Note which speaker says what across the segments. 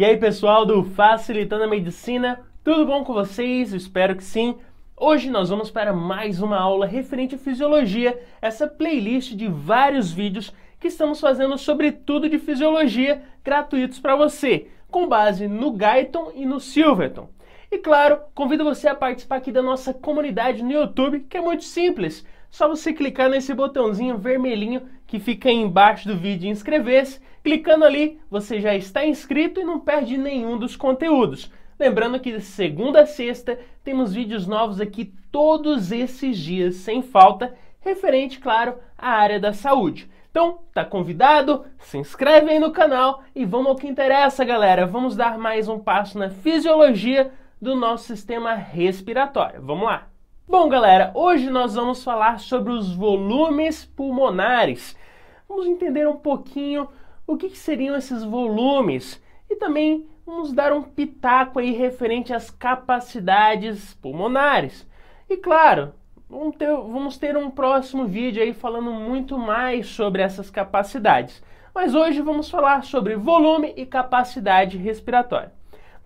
Speaker 1: E aí, pessoal do Facilitando a Medicina, tudo bom com vocês? Eu espero que sim. Hoje nós vamos para mais uma aula referente à fisiologia, essa playlist de vários vídeos que estamos fazendo sobre tudo de fisiologia gratuitos para você, com base no Guyton e no Silverton. E claro, convido você a participar aqui da nossa comunidade no YouTube, que é muito simples. Só você clicar nesse botãozinho vermelhinho que fica aí embaixo do vídeo inscrever-se. Clicando ali, você já está inscrito e não perde nenhum dos conteúdos. Lembrando que de segunda a sexta temos vídeos novos aqui todos esses dias, sem falta, referente, claro, à área da saúde. Então, tá convidado? Se inscreve aí no canal e vamos ao que interessa, galera. Vamos dar mais um passo na fisiologia do nosso sistema respiratório. Vamos lá. Bom, galera, hoje nós vamos falar sobre os volumes pulmonares vamos entender um pouquinho o que, que seriam esses volumes e também vamos dar um pitaco aí referente às capacidades pulmonares. E claro, vamos ter, vamos ter um próximo vídeo aí falando muito mais sobre essas capacidades. Mas hoje vamos falar sobre volume e capacidade respiratória.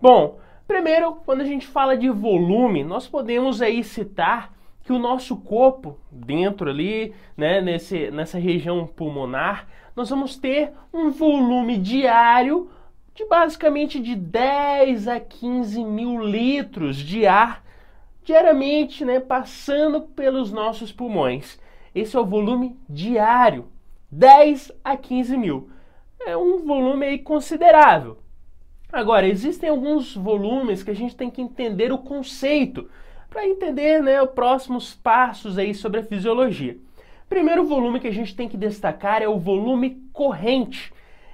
Speaker 1: Bom, primeiro, quando a gente fala de volume, nós podemos aí citar que o nosso corpo, dentro ali, né, nesse, nessa região pulmonar, nós vamos ter um volume diário de basicamente de 10 a 15 mil litros de ar diariamente, né, passando pelos nossos pulmões. Esse é o volume diário, 10 a 15 mil. É um volume aí considerável. Agora, existem alguns volumes que a gente tem que entender o conceito para entender né, os próximos passos aí sobre a fisiologia. Primeiro volume que a gente tem que destacar é o volume corrente.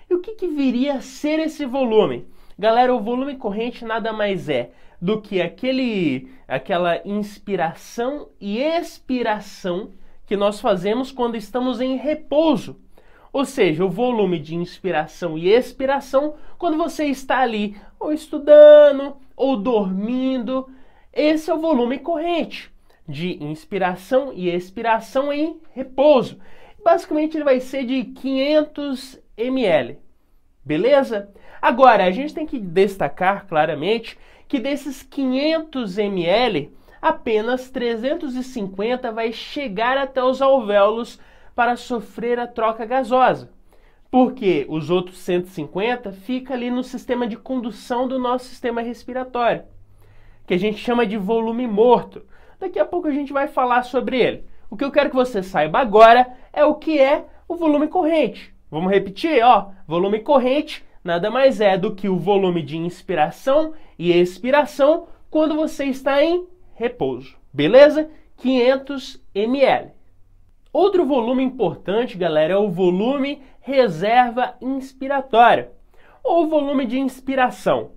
Speaker 1: E o que, que viria a ser esse volume? Galera, o volume corrente nada mais é do que aquele, aquela inspiração e expiração que nós fazemos quando estamos em repouso. Ou seja, o volume de inspiração e expiração quando você está ali ou estudando ou dormindo esse é o volume corrente de inspiração e expiração em repouso. Basicamente ele vai ser de 500 ml. Beleza? Agora, a gente tem que destacar claramente que desses 500 ml, apenas 350 vai chegar até os alvéolos para sofrer a troca gasosa. Porque os outros 150 fica ali no sistema de condução do nosso sistema respiratório que a gente chama de volume morto. Daqui a pouco a gente vai falar sobre ele. O que eu quero que você saiba agora é o que é o volume corrente. Vamos repetir, ó, volume corrente nada mais é do que o volume de inspiração e expiração quando você está em repouso. Beleza? 500 ml. Outro volume importante, galera, é o volume reserva inspiratório ou volume de inspiração.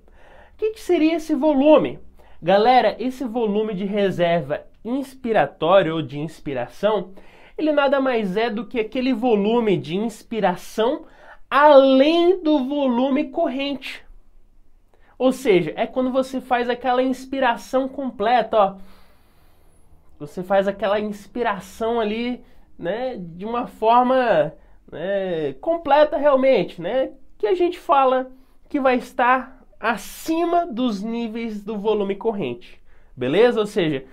Speaker 1: O que, que seria esse volume? Galera, esse volume de reserva inspiratório ou de inspiração, ele nada mais é do que aquele volume de inspiração além do volume corrente. Ou seja, é quando você faz aquela inspiração completa, ó. Você faz aquela inspiração ali, né, de uma forma né, completa realmente, né? Que a gente fala que vai estar acima dos níveis do volume corrente. Beleza? Ou seja,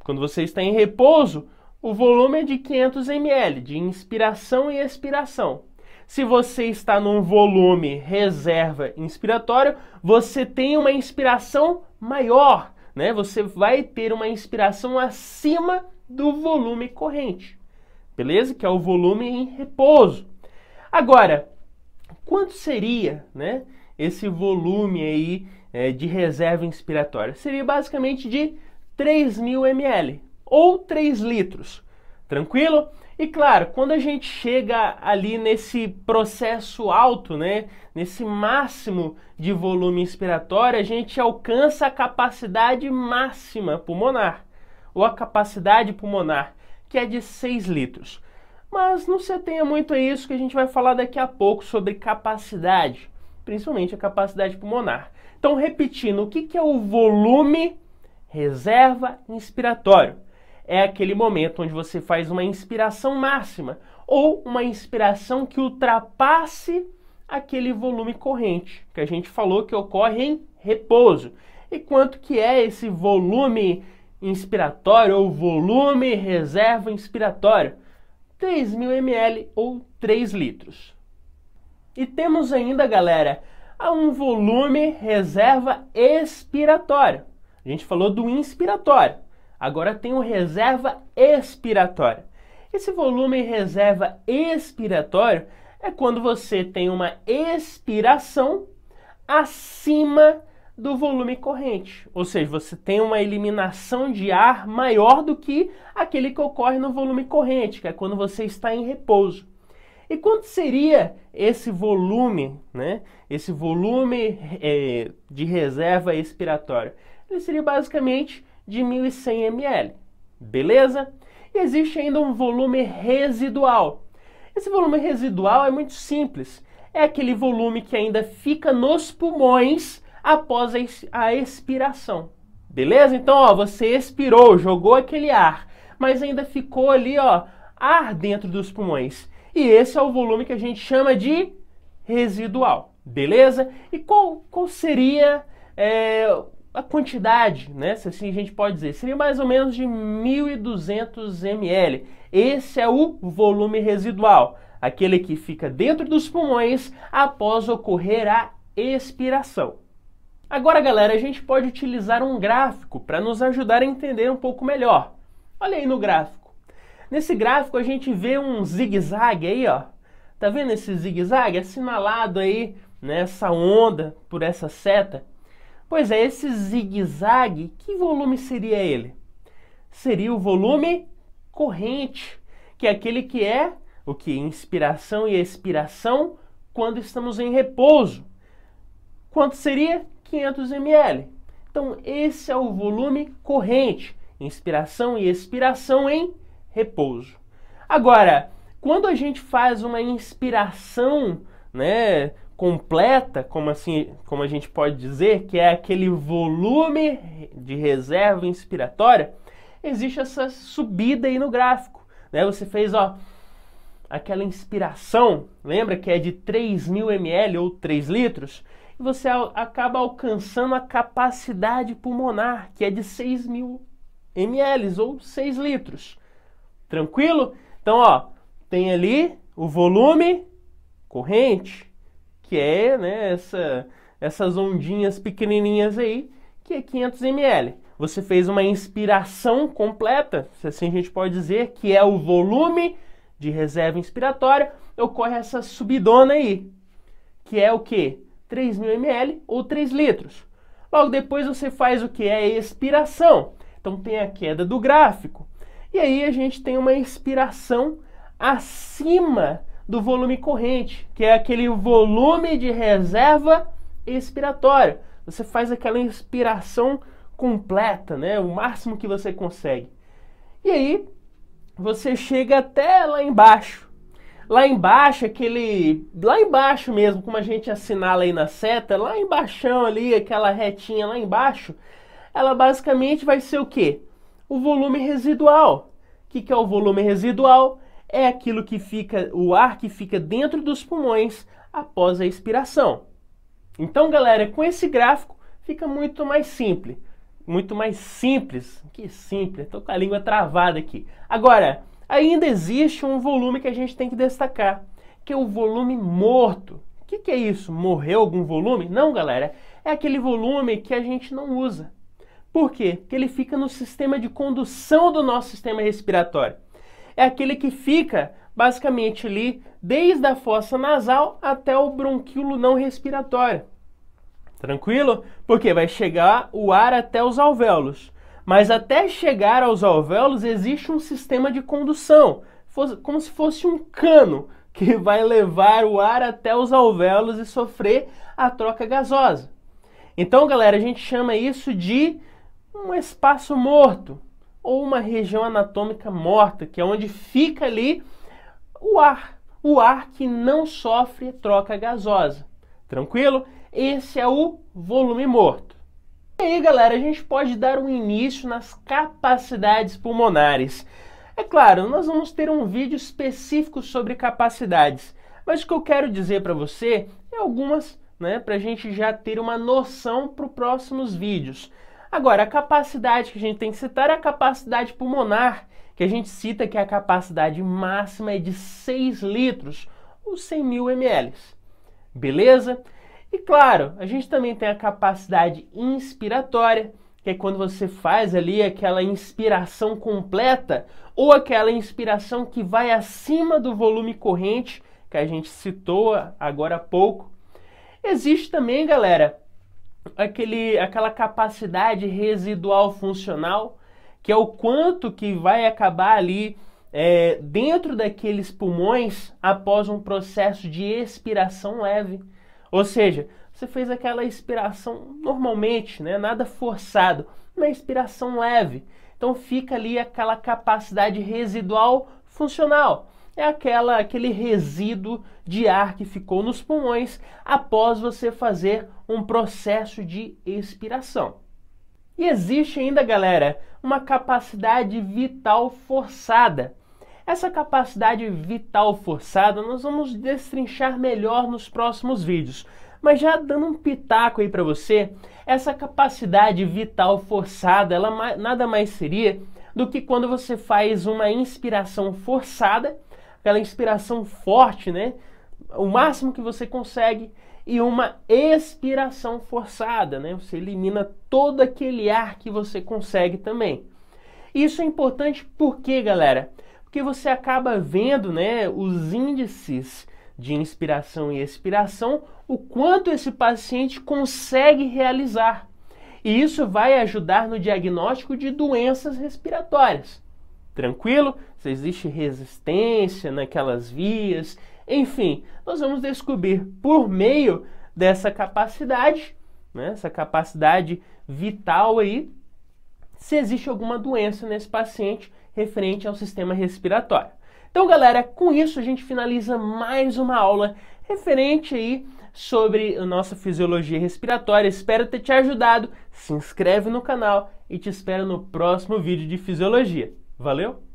Speaker 1: quando você está em repouso, o volume é de 500 ml, de inspiração e expiração. Se você está num volume reserva inspiratório, você tem uma inspiração maior, né? Você vai ter uma inspiração acima do volume corrente. Beleza? Que é o volume em repouso. Agora, quanto seria, né? esse volume aí é, de reserva inspiratória? Seria basicamente de 3.000 ml ou 3 litros, tranquilo? E claro, quando a gente chega ali nesse processo alto, né, nesse máximo de volume inspiratório, a gente alcança a capacidade máxima pulmonar, ou a capacidade pulmonar, que é de 6 litros. Mas não se atenha muito a isso que a gente vai falar daqui a pouco sobre capacidade principalmente a capacidade pulmonar. Então, repetindo, o que, que é o volume reserva inspiratório? É aquele momento onde você faz uma inspiração máxima ou uma inspiração que ultrapasse aquele volume corrente que a gente falou que ocorre em repouso. E quanto que é esse volume inspiratório ou volume reserva inspiratório? 3.000 ml ou 3 litros. E temos ainda, galera, um volume reserva expiratório. A gente falou do inspiratório. Agora tem o reserva expiratório. Esse volume reserva expiratório é quando você tem uma expiração acima do volume corrente, ou seja, você tem uma eliminação de ar maior do que aquele que ocorre no volume corrente, que é quando você está em repouso. E quanto seria esse volume, né? Esse volume é, de reserva expiratória? Ele seria basicamente de 1.100 ml, beleza? E existe ainda um volume residual. Esse volume residual é muito simples. É aquele volume que ainda fica nos pulmões após a expiração. Beleza? Então, ó, você expirou, jogou aquele ar, mas ainda ficou ali, ó, ar dentro dos pulmões. E esse é o volume que a gente chama de residual, beleza? E qual, qual seria é, a quantidade, né? Se assim a gente pode dizer, seria mais ou menos de 1.200 ml. Esse é o volume residual, aquele que fica dentro dos pulmões após ocorrer a expiração. Agora, galera, a gente pode utilizar um gráfico para nos ajudar a entender um pouco melhor. Olha aí no gráfico. Nesse gráfico a gente vê um zigue-zague aí, ó. Tá vendo esse zigue-zague? Assinalado aí nessa né, onda por essa seta. Pois é, esse zigue-zague, que volume seria ele? Seria o volume corrente, que é aquele que é o que? Inspiração e expiração quando estamos em repouso. Quanto seria? 500 ml. Então, esse é o volume corrente, inspiração e expiração em repouso. Agora, quando a gente faz uma inspiração, né, completa, como assim, como a gente pode dizer, que é aquele volume de reserva inspiratória, existe essa subida aí no gráfico, né? Você fez, ó, aquela inspiração, lembra que é de 3.000 ml ou 3 litros, e você acaba alcançando a capacidade pulmonar, que é de 6.000 ml ou 6 litros. Tranquilo? Então, ó, tem ali o volume corrente, que é né, essa, essas ondinhas pequenininhas aí, que é 500 ml. Você fez uma inspiração completa, se assim a gente pode dizer, que é o volume de reserva inspiratória, ocorre essa subidona aí, que é o que? 3.000 ml ou 3 litros. Logo depois você faz o que? É a expiração. Então tem a queda do gráfico. E aí a gente tem uma inspiração acima do volume corrente, que é aquele volume de reserva expiratório. Você faz aquela inspiração completa, né? O máximo que você consegue. E aí você chega até lá embaixo. Lá embaixo, aquele. Lá embaixo mesmo, como a gente assinala aí na seta, lá embaixo ali, aquela retinha lá embaixo, ela basicamente vai ser o quê? o volume residual. O que, que é o volume residual? É aquilo que fica, o ar que fica dentro dos pulmões após a expiração. Então, galera, com esse gráfico fica muito mais simples. Muito mais simples. Que simples, estou com a língua travada aqui. Agora, ainda existe um volume que a gente tem que destacar, que é o volume morto. O que, que é isso? Morreu algum volume? Não, galera. É aquele volume que a gente não usa por quê? Porque ele fica no sistema de condução do nosso sistema respiratório. É aquele que fica basicamente ali desde a fossa nasal até o bronquíolo não respiratório. Tranquilo? Porque vai chegar o ar até os alvéolos. Mas até chegar aos alvéolos existe um sistema de condução, como se fosse um cano que vai levar o ar até os alvéolos e sofrer a troca gasosa. Então, galera, a gente chama isso de um espaço morto ou uma região anatômica morta, que é onde fica ali o ar, o ar que não sofre troca gasosa. Tranquilo? Esse é o volume morto. E aí, galera, a gente pode dar um início nas capacidades pulmonares. É claro, nós vamos ter um vídeo específico sobre capacidades, mas o que eu quero dizer para você é algumas, né, para a gente já ter uma noção para os próximos vídeos. Agora, a capacidade que a gente tem que citar é a capacidade pulmonar, que a gente cita que é a capacidade máxima é de 6 litros, ou 100 mil ml. Beleza? E claro, a gente também tem a capacidade inspiratória, que é quando você faz ali aquela inspiração completa ou aquela inspiração que vai acima do volume corrente, que a gente citou agora há pouco. Existe também, galera, aquele, aquela capacidade residual funcional, que é o quanto que vai acabar ali é, dentro daqueles pulmões após um processo de expiração leve. Ou seja, você fez aquela expiração normalmente, né? nada forçado, uma expiração leve. Então fica ali aquela capacidade residual funcional é aquela, aquele resíduo de ar que ficou nos pulmões após você fazer um processo de expiração. E existe ainda, galera, uma capacidade vital forçada. Essa capacidade vital forçada nós vamos destrinchar melhor nos próximos vídeos. Mas já dando um pitaco aí para você, essa capacidade vital forçada, ela nada mais seria do que quando você faz uma inspiração forçada aquela inspiração forte, né? O máximo que você consegue e uma expiração forçada, né? Você elimina todo aquele ar que você consegue também. Isso é importante porque, galera, porque você acaba vendo, né, os índices de inspiração e expiração, o quanto esse paciente consegue realizar. E isso vai ajudar no diagnóstico de doenças respiratórias. Tranquilo? se existe resistência naquelas vias. Enfim, nós vamos descobrir por meio dessa capacidade, né, essa capacidade vital aí, se existe alguma doença nesse paciente referente ao sistema respiratório. Então, galera, com isso a gente finaliza mais uma aula referente aí sobre a nossa fisiologia respiratória. Espero ter te ajudado. Se inscreve no canal e te espero no próximo vídeo de fisiologia. Valeu!